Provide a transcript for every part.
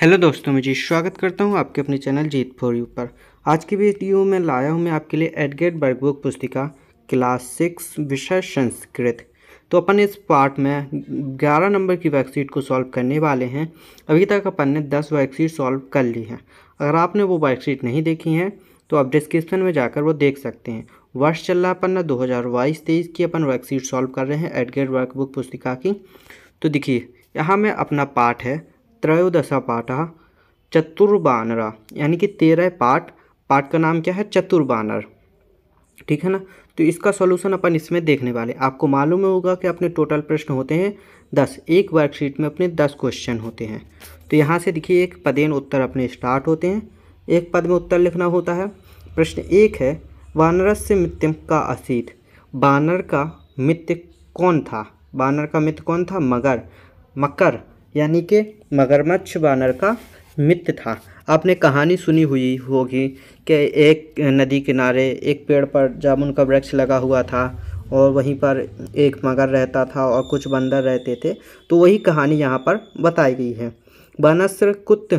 hello दोस्तों मैं जी स्वागत करता हूं आपके अपने चैनल जीत फॉर यू पर आज की वीडियो में लाया हूं मैं आपके लिए एडगेट बर्गबुक पुस्तिका क्लास सिक्स विषय संस्कृत तो अपन इस पार्ट में 11 नंबर की वर्कशीट को सॉल्व करने वाले हैं अभी तक अपन ने 10 वर्कशीट सॉल्व कर ली हैं अगर आपने वो वर्कशीट नहीं देखी हैं तो आप डिस्क्रिप्शन में जाकर वो देख सकते हैं वर्ष चल रहा अपन ना दो हज़ार की अपन वर्कशीट सॉल्व कर रहे हैं एडगेट वर्कबुक पुस्तिका की तो देखिए यहाँ में अपना पार्ट है त्रयोदशा पाठा चतुर्बानरा यानी कि तेरह पाठ पाठ का नाम क्या है चतुर्बानर ठीक है ना तो इसका सॉल्यूशन अपन इसमें देखने वाले आपको मालूम होगा कि अपने टोटल प्रश्न होते हैं दस एक वर्कशीट में अपने दस क्वेश्चन होते हैं तो यहाँ से देखिए एक पदेन उत्तर अपने स्टार्ट होते हैं एक पद में उत्तर लिखना होता है प्रश्न एक है वानरस से मित्य का असीत बानर का मित्य कौन था बानर का मित्र कौन था मगर मकर यानी कि मगरमच्छ बानर का मित्र था आपने कहानी सुनी हुई होगी कि एक नदी किनारे एक पेड़ पर जामुन का वृक्ष लगा हुआ था और वहीं पर एक मगर रहता था और कुछ बंदर रहते थे तो वही कहानी यहाँ पर बताई गई है बनस्र कुत्त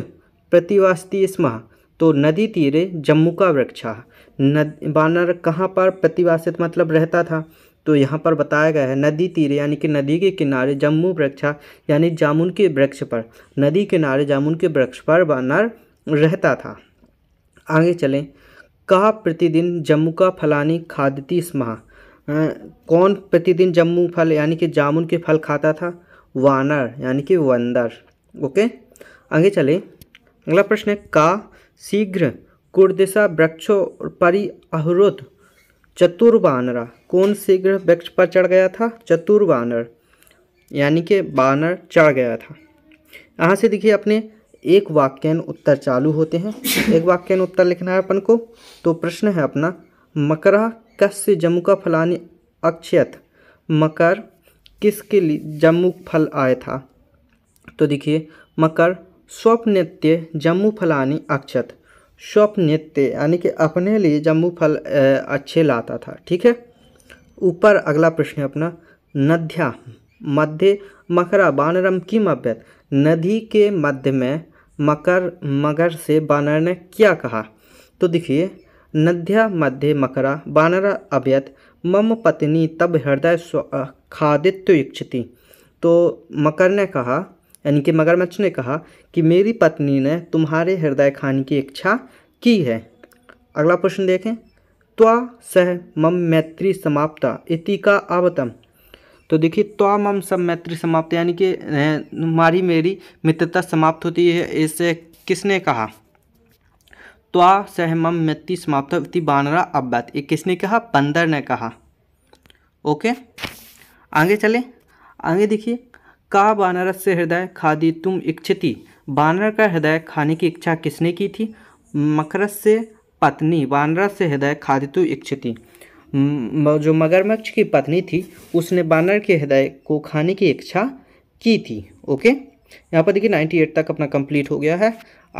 प्रतिवास्ती स्मा तो नदी तीरे जम्मू का वृक्षा नद बानर कहाँ पर प्रतिवासित मतलब रहता था तो यहाँ पर बताया गया है नदी तीर यानी कि नदी के किनारे जम्मू वृक्षा यानी जामुन के वृक्ष पर नदी किनारे जामुन के वृक्ष पर वानर रहता था आगे चलें कहा प्रतिदिन जम्मू का फलानी खादती स्महा कौन प्रतिदिन जम्मू फल यानी कि जामुन के फल खाता था वानर यानी कि वंदर ओके आगे चले अगला प्रश्न है का शीघ्र कुर्दिशा वृक्षों परि अहरुत चतुर वानरा कौन से ग्रह वृक्ष पर चढ़ गया था चतुर वानर यानी कि वानर चढ़ गया था यहाँ से देखिए अपने एक वाक्यन उत्तर चालू होते हैं एक वाक्यन उत्तर लिखना है अपन को तो प्रश्न है अपना मकर कस से जम्मू का फलानी अक्षत मकर किसके लिए जम्मू फल आया था तो देखिए मकर स्वप्नित्य जम्मू फलानी अक्षत स्वप्नित्य यानी कि अपने लिए जम्मू फल अच्छे लाता था ठीक है ऊपर अगला प्रश्न है अपना नद्या मध्य मकरा बानरम किम अभ्यत नदी के मध्य में मकर मगर से बानर ने क्या कहा तो देखिए नद्या मध्य मकरा बानर अभ्यत मम पत्नी तब हृदय खादित्य इच्छति तो मकर ने कहा यानी कि मगरमच्छ ने कहा कि मेरी पत्नी ने तुम्हारे हृदय खाने की इच्छा की है अगला प्रश्न देखें त्वा सह मम मैत्री समाप्ता इति का आवतम तो देखिए त्वा मम सब मैत्री समाप्त यानी कि हमारी मेरी मित्रता समाप्त होती है इसे किसने कहा त्वा सह मम मैत्री समाप्त इति बानरा अब्बत ये किसने कहा बंदर ने कहा ओके आगे चले आगे देखिए का बानर से हृदय खादी तुम इच्छति बानर का हृदय खाने की इच्छा किसने की थी मकरस से पत्नी वानरा से हृदय खादितु इच्छति जो मगरमच्छ की पत्नी थी उसने बानर के हृदय को खाने की इच्छा की थी ओके यहाँ पर देखिए 98 तक अपना कंप्लीट हो गया है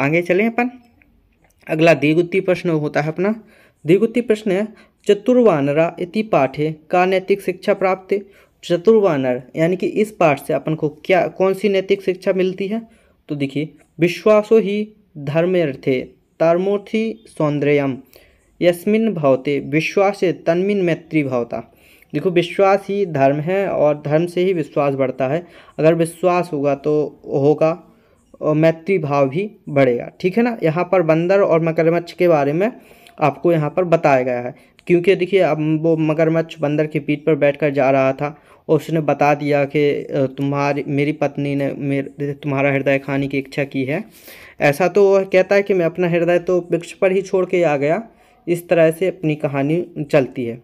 आगे चलें अपन अगला दिगुत्ती प्रश्न होता है अपना द्विगुत्ती प्रश्न है चतुर्वानरा इति पाठे का नैतिक शिक्षा प्राप्त चतुर्वानर यानी कि इस पाठ से अपन को क्या कौन सी नैतिक शिक्षा मिलती है तो देखिए विश्वासो ही धर्म अर्थे तारमूर्थि सौंदर्यम यस्मिन भवते विश्वास तन्मिन मैत्री भवता देखो विश्वास ही धर्म है और धर्म से ही विश्वास बढ़ता है अगर विश्वास होगा तो होगा और मैत्री भाव भी बढ़ेगा ठीक है ना यहाँ पर बंदर और मगरमच्छ के बारे में आपको यहाँ पर बताया गया है क्योंकि देखिए अब वो मगरमच्छ बंदर की पीठ पर बैठकर जा रहा था और उसने बता दिया कि तुम्हारी मेरी पत्नी ने मेरे तुम्हारा हृदय खाने की इच्छा की है ऐसा तो वह कहता है कि मैं अपना हृदय तो वृक्ष पर ही छोड़ के आ गया इस तरह से अपनी कहानी चलती है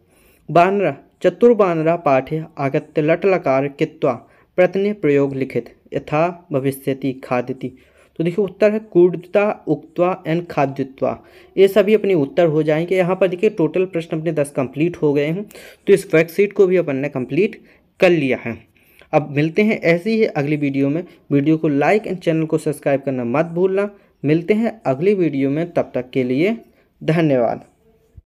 बानरा चतुर बानरा पाठ्य आगत्य लटलकार कित्वा प्रतने प्रयोग लिखित यथा भविष्यति खादिति तो देखिए उत्तर है कूर्दता उक्तवा एंड खाद्यत्वा ये सभी अपने उत्तर हो जाएंगे यहाँ पर देखिए टोटल प्रश्न अपने दस कंप्लीट हो गए हैं तो इस फैक्सीट को भी अपन ने कंप्लीट कर लिया है अब मिलते हैं ऐसे ही अगली वीडियो में वीडियो को लाइक एंड चैनल को सब्सक्राइब करना मत भूलना मिलते हैं अगली वीडियो में तब तक के लिए धन्यवाद